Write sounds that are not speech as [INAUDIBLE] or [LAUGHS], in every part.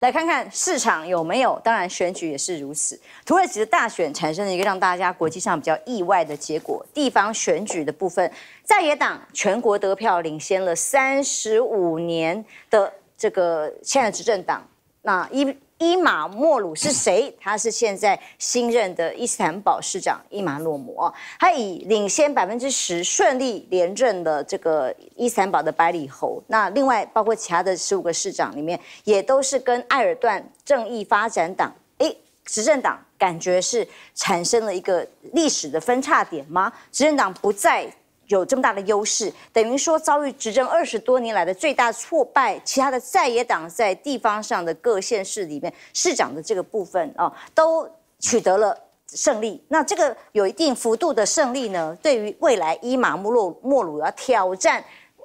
来看看市场有没有，当然选举也是如此。土耳其的大选产生了一个让大家国际上比较意外的结果，地方选举的部分，在野党全国得票领先了三十五年的这个现在执政党，那一。伊马莫鲁是谁？他是现在新任的伊斯坦堡市长伊马诺姆，他以领先百分之十顺利连任的这个伊斯坦堡的百里侯。那另外包括其他的十五个市长里面，也都是跟埃尔段正义发展党哎执政党，感觉是产生了一个历史的分叉点吗？执政党不再。有这么大的优势，等于说遭遇执政二十多年来的最大挫败。其他的在野党在地方上的各县市里面，市长的这个部分啊，都取得了胜利。那这个有一定幅度的胜利呢，对于未来伊马穆洛莫鲁要挑战，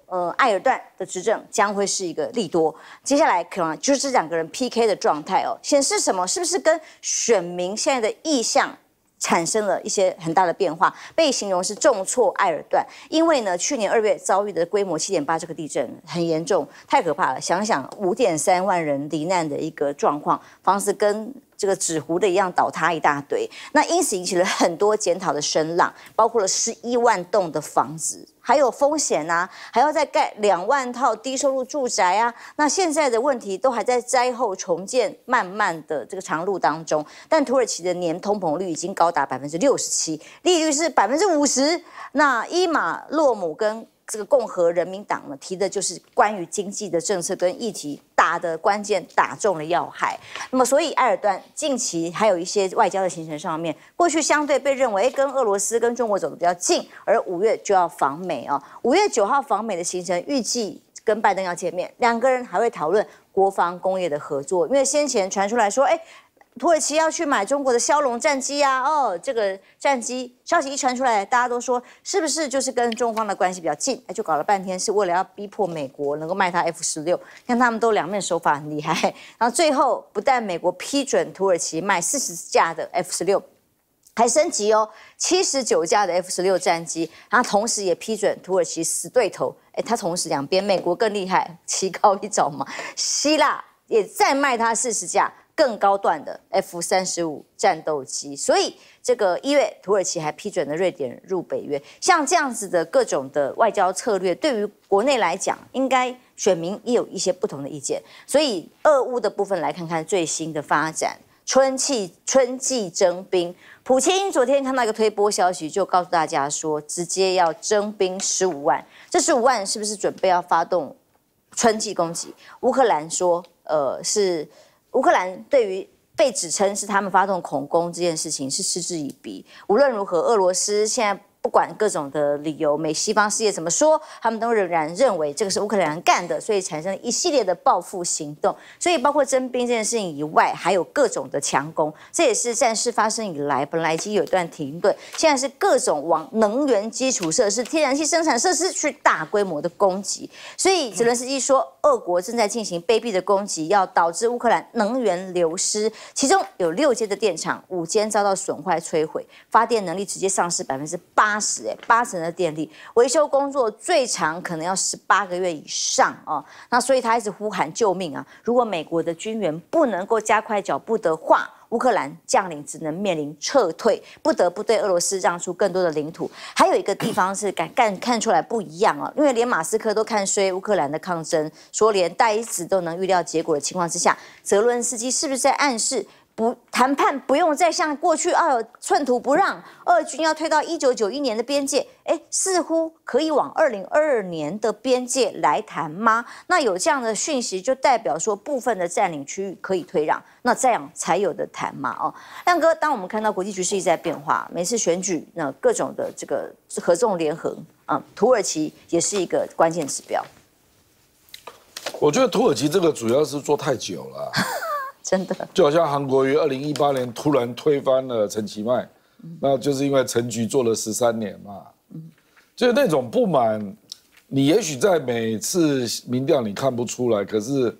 呃，艾尔段的执政将会是一个利多。接下来可能就是两个人 PK 的状态哦，显示什么？是不是跟选民现在的意向？产生了一些很大的变化，被形容是重挫埃尔段，因为呢，去年二月遭遇的规模七点八这个地震很严重，太可怕了。想想五点三万人罹难的一个状况，房子跟。这个纸糊的一样倒塌一大堆，那因此引起了很多检讨的声浪，包括了十一万栋的房子，还有风险啊，还要再盖两万套低收入住宅啊。那现在的问题都还在灾后重建，慢慢的这个长路当中。但土耳其的年通膨率已经高达百分之六十七，利率是百分之五十。那伊马洛姆跟这个共和人民党呢，提的就是关于经济的政策跟议题。打的关键打中了要害，那么所以埃尔段近期还有一些外交的行程上面，过去相对被认为跟俄罗斯、跟中国走得比较近，而五月就要访美哦。五月九号访美的行程预计跟拜登要见面，两个人还会讨论国防工业的合作，因为先前传出来说，哎。土耳其要去买中国的枭龙战机呀！哦，这个战机消息一传出来，大家都说是不是就是跟中方的关系比较近？哎，就搞了半天是为了要逼迫美国能够卖它 F 十六。看他们都两面手法很厉害。[LAUGHS] 然后最后不但美国批准土耳其卖四十架的 F 十六，还升级哦，七十九架的 F 十六战机。然后同时也批准土耳其死对头，哎，他同时两边美国更厉害，[LAUGHS] 棋高一招嘛。希腊也再卖他四十架。更高段的 F 三十五战斗机，所以这个一月土耳其还批准了瑞典入北约，像这样子的各种的外交策略，对于国内来讲，应该选民也有一些不同的意见。所以俄乌的部分来看看最新的发展，春季春季征兵，普京昨天看到一个推波消息，就告诉大家说直接要征兵十五万，这十五万是不是准备要发动春季攻击？乌克兰说，呃是。乌克兰对于被指称是他们发动恐攻这件事情是嗤之以鼻。无论如何，俄罗斯现在。不管各种的理由，美西方世界怎么说，他们都仍然认为这个是乌克兰干的，所以产生一系列的报复行动。所以包括征兵这件事情以外，还有各种的强攻。这也是战事发生以来，本来已经有一段停顿，现在是各种往能源基础设施、天然气生产设施去大规模的攻击。所以泽连斯基说，俄国正在进行卑鄙的攻击，要导致乌克兰能源流失。其中有六间的电厂，五间遭到损坏摧毁，发电能力直接丧失百分之八。八十，八成的电力维修工作最长可能要十八个月以上哦。那所以他一直呼喊救命啊！如果美国的军援不能够加快脚步的话，乌克兰将领只能面临撤退，不得不对俄罗斯让出更多的领土。还有一个地方是敢干看出来不一样哦，因为连马斯克都看衰乌克兰的抗争，说连带子都能预料结果的情况之下，泽伦斯基是不是在暗示？不谈判不用再像过去，啊寸土不让，二军要推到一九九一年的边界，哎似乎可以往二零二二年的边界来谈吗？那有这样的讯息，就代表说部分的占领区域可以退让，那这样才有的谈嘛哦，亮哥，当我们看到国际局势一直在变化，每次选举那各种的这个合纵连横啊，土耳其也是一个关键指标。我觉得土耳其这个主要是做太久了。真的，就好像韩国于二零一八年突然推翻了陈其迈，那就是因为陈局做了十三年嘛。嗯，就是那种不满，你也许在每次民调你看不出来，可是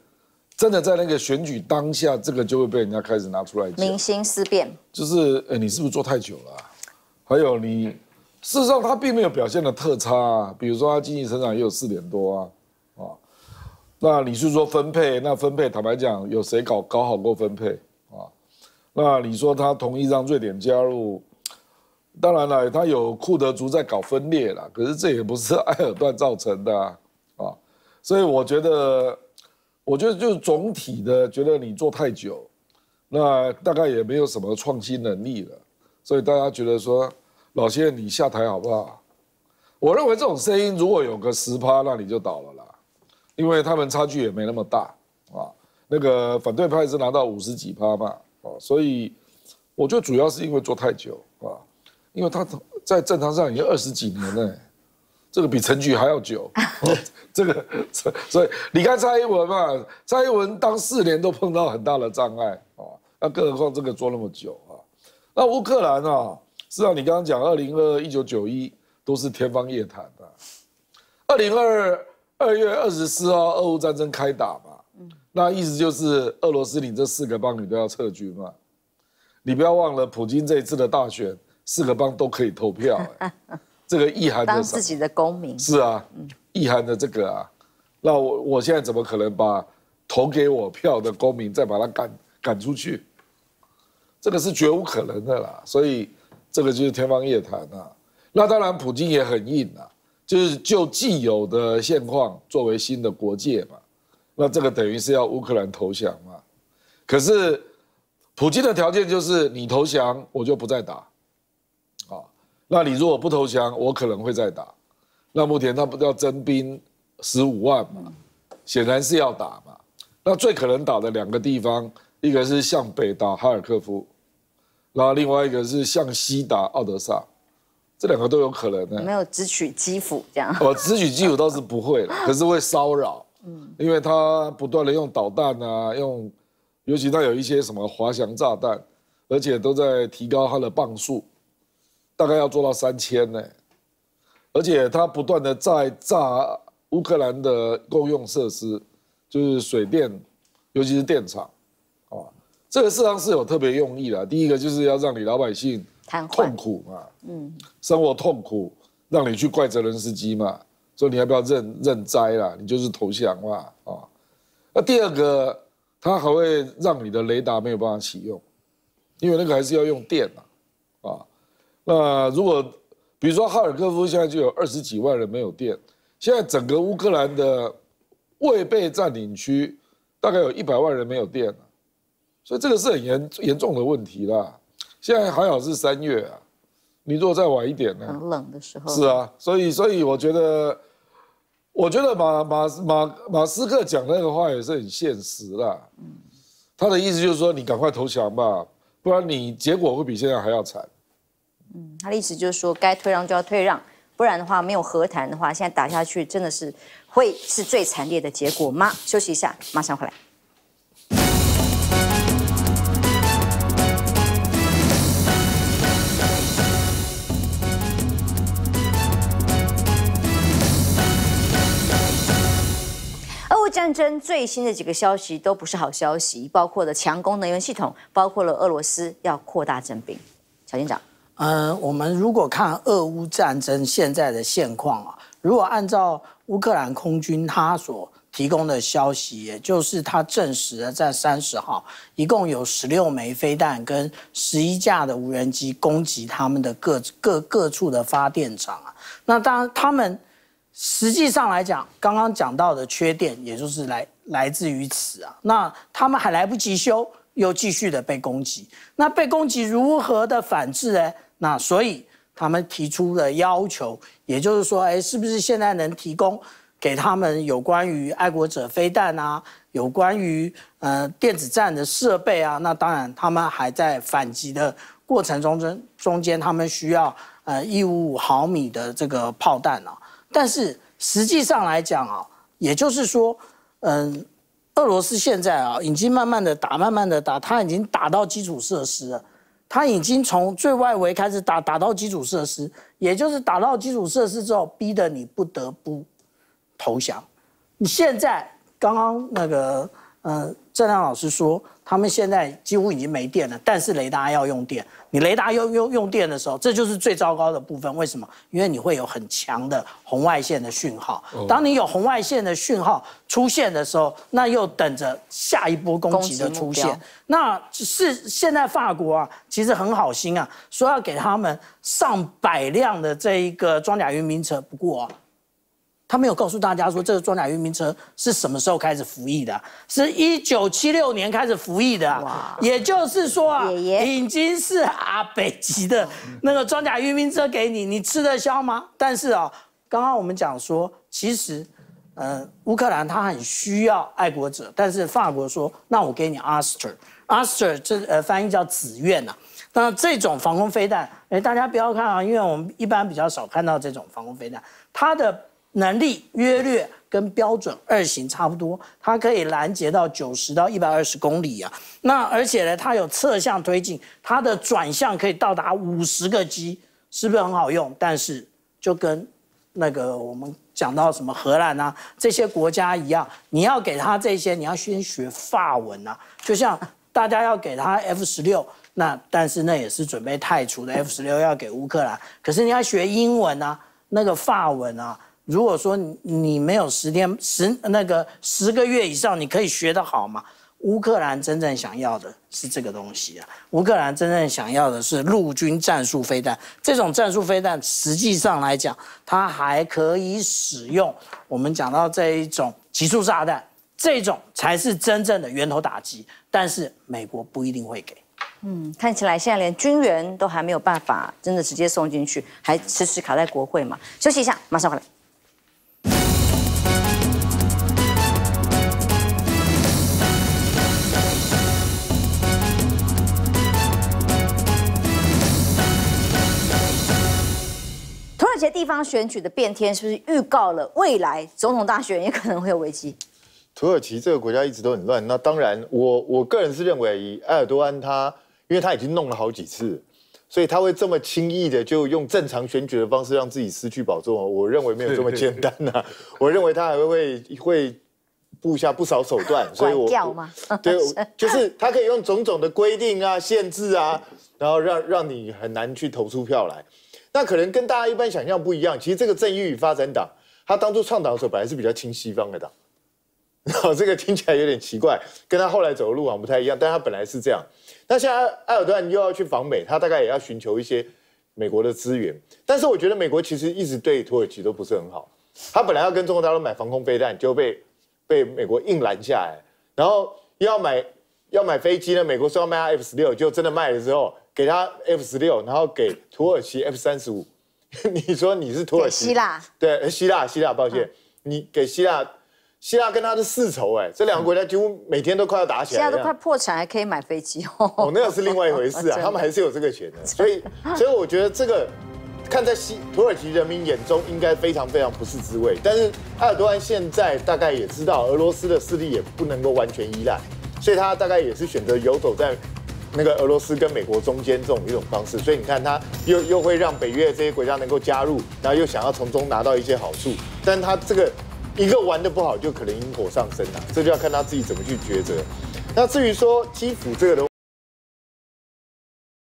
真的在那个选举当下，这个就会被人家开始拿出来。明星思变，就是哎，你是不是做太久了？还有你，事实上他并没有表现的特差，比如说他经济成长也有四点多啊。那你是说分配？那分配，坦白讲，有谁搞搞好过分配啊？那你说他同意让瑞典加入？当然了，他有库德族在搞分裂啦。可是这也不是埃尔段造成的啊。所以我觉得，我觉得就是总体的，觉得你做太久，那大概也没有什么创新能力了。所以大家觉得说，老谢你下台好不好？我认为这种声音，如果有个十趴，那你就倒了啦。因为他们差距也没那么大啊，那个反对派是拿到五十几趴嘛，哦，所以我就主要是因为做太久啊，因为他在政坛上已经二十几年呢，这个比陈菊还要久 [LAUGHS] [LAUGHS] 这个，所以看蔡英文嘛，蔡英文当四年都碰到很大的障碍啊，那更何况这个做那么久啊，那乌克兰啊，是啊，你刚刚讲二零二一九九一都是天方夜谭啊，二零二。二月二十四号，俄乌战争开打嘛，那意思就是俄罗斯你这四个邦，你都要撤军嘛。你不要忘了，普京这一次的大选，四个邦都可以投票，[LAUGHS] 这个意涵的。自己的公民。是啊，意涵的这个啊，那我我现在怎么可能把投给我票的公民再把他赶赶出去？这个是绝无可能的啦，所以这个就是天方夜谭啊。那当然，普京也很硬啊。就是就既有的现况作为新的国界嘛，那这个等于是要乌克兰投降嘛。可是普京的条件就是你投降我就不再打，啊，那你如果不投降，我可能会再打。那目前他不要增兵十五万嘛，显然是要打嘛。那最可能打的两个地方，一个是向北打哈尔科夫，然后另外一个是向西打奥德萨。这两个都有可能的，没有只取基肤这样。我只取基肤倒是不会了，[LAUGHS] 可是会骚扰，嗯，因为他不断的用导弹啊，用，尤其他有一些什么滑翔炸弹，而且都在提高他的磅数，大概要做到三千呢，而且他不断的在炸乌克兰的公用设施，就是水电，尤其是电厂，啊，这个事实上是有特别用意的，第一个就是要让你老百姓。痛苦嘛，嗯，生活痛苦，让你去怪责任司机嘛，说你要不要认认栽啦？你就是投降嘛，啊，那第二个，他还会让你的雷达没有办法启用，因为那个还是要用电嘛，啊，那如果比如说哈尔科夫现在就有二十几万人没有电，现在整个乌克兰的未被占领区大概有一百万人没有电，所以这个是很严严重的问题啦。现在还好是三月啊，你如果再晚一点呢？很冷的时候。是啊，所以所以我觉得，我觉得马马马马斯克讲那个话也是很现实啦。嗯，他的意思就是说，你赶快投降吧，不然你结果会比现在还要惨。嗯，他的意思就是说，该退让就要退让，不然的话，没有和谈的话，现在打下去真的是会是最惨烈的结果吗？休息一下，马上回来。战争最新的几个消息都不是好消息，包括了强攻能源系统，包括了俄罗斯要扩大征兵。小军长，呃，我们如果看俄乌战争现在的现况啊，如果按照乌克兰空军他所提供的消息，也就是他证实，在三十号一共有十六枚飞弹跟十一架的无人机攻击他们的各各各处的发电厂啊，那当然他们。实际上来讲，刚刚讲到的缺点，也就是来来自于此啊。那他们还来不及修，又继续的被攻击。那被攻击如何的反制呢？那所以他们提出的要求，也就是说，哎，是不是现在能提供给他们有关于爱国者飞弹啊，有关于呃电子战的设备啊？那当然，他们还在反击的过程中中中间，他们需要呃一五五毫米的这个炮弹啊。但是实际上来讲啊，也就是说，嗯，俄罗斯现在啊，已经慢慢的打，慢慢的打，他已经打到基础设施了，他已经从最外围开始打，打到基础设施，也就是打到基础设施之后，逼得你不得不投降。你现在刚刚那个，嗯。郑亮老师说，他们现在几乎已经没电了，但是雷达要用电。你雷达用用用电的时候，这就是最糟糕的部分。为什么？因为你会有很强的红外线的讯号。当你有红外线的讯号出现的时候，那又等着下一波攻击的出现。那是现在法国啊，其实很好心啊，说要给他们上百辆的这一个装甲运兵车，不过。他没有告诉大家说这个装甲运兵车是什么时候开始服役的，是一九七六年开始服役的，也就是说啊，已经是阿北极的那个装甲运兵车给你，你吃得消吗？但是啊，刚刚我们讲说，其实，呃，乌克兰他很需要爱国者，但是法国说，那我给你阿斯特，阿斯特这呃翻译叫紫苑啊，那这种防空飞弹，哎，大家不要看啊，因为我们一般比较少看到这种防空飞弹，它的。能力约略跟标准二型差不多，它可以拦截到九十到一百二十公里啊。那而且呢，它有侧向推进，它的转向可以到达五十个 G，是不是很好用？但是就跟那个我们讲到什么荷兰啊这些国家一样，你要给他这些，你要先学法文啊。就像大家要给他 F 十六，那但是那也是准备太除的 F 十六要给乌克兰，可是你要学英文啊，那个法文啊。如果说你没有十天十那个十个月以上，你可以学得好吗？乌克兰真正想要的是这个东西啊！乌克兰真正想要的是陆军战术飞弹。这种战术飞弹实际上来讲，它还可以使用。我们讲到这一种极速炸弹，这种才是真正的源头打击。但是美国不一定会给。嗯，看起来现在连军援都还没有办法，真的直接送进去，还迟迟卡在国会嘛？休息一下，马上回来。这些地方选举的变天，是不是预告了未来总统大选也可能会有危机？土耳其这个国家一直都很乱，那当然，我我个人是认为，以埃尔多安他，因为他已经弄了好几次，所以他会这么轻易的就用正常选举的方式让自己失去宝座，我认为没有这么简单呐。我认为他还会会布下不少手段，[LAUGHS] 所以我对，就是他可以用种种的规定啊、限制啊，然后让让你很难去投出票来。那可能跟大家一般想象不一样，其实这个正义与发展党，他当初创党的时候本来是比较亲西方的党，然 [LAUGHS] 后这个听起来有点奇怪，跟他后来走的路好像不太一样，但他本来是这样。那现在埃尔段又要去访美，他大概也要寻求一些美国的资源，但是我觉得美国其实一直对土耳其都不是很好，他本来要跟中国大陆买防空飞弹就被被美国硬拦下来，然后要买要买飞机呢，美国说要卖 F 十六，就真的卖了之后。给他 F 十六，然后给土耳其 F 三十五。[LAUGHS] 你说你是土耳其？希腊对，希腊希腊，抱歉，你给希腊，希腊跟他的世仇哎，这两个国家几乎每天都快要打起来。希腊都快破产，还可以买飞机？哦，那又是另外一回事啊，[LAUGHS] 他们还是有这个钱的。所以，[LAUGHS] 所以我觉得这个看在西土耳其人民眼中，应该非常非常不是滋味。但是，埃尔多安现在大概也知道俄罗斯的势力也不能够完全依赖，所以他大概也是选择游走在。那个俄罗斯跟美国中间这种一种方式，所以你看，他又又会让北约这些国家能够加入，然后又想要从中拿到一些好处，但他这个一个玩的不好，就可能引火上身了，这就要看他自己怎么去抉择。那至于说基辅这个的。